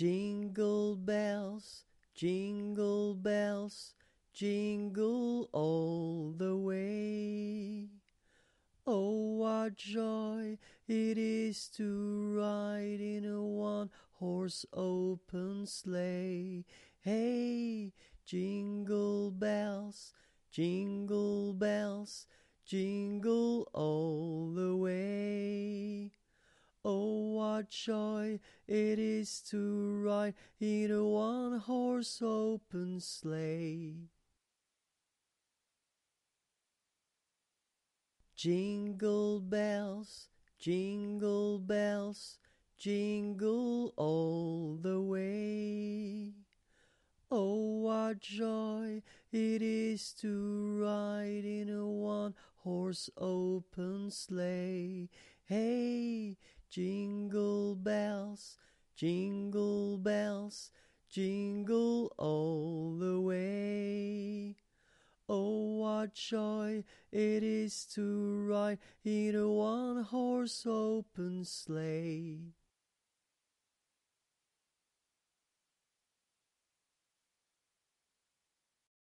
Jingle bells, jingle bells, jingle all the way. Oh, what joy it is to ride in a one horse open sleigh. Hey, jingle bells, jingle bells, jingle all what joy it is to ride in a one horse open sleigh. Jingle bells, jingle bells, jingle all the way. Oh, what joy it is to ride in a one horse open sleigh bells, jingle bells, jingle all the way. Oh, what joy it is to ride in a one horse open sleigh!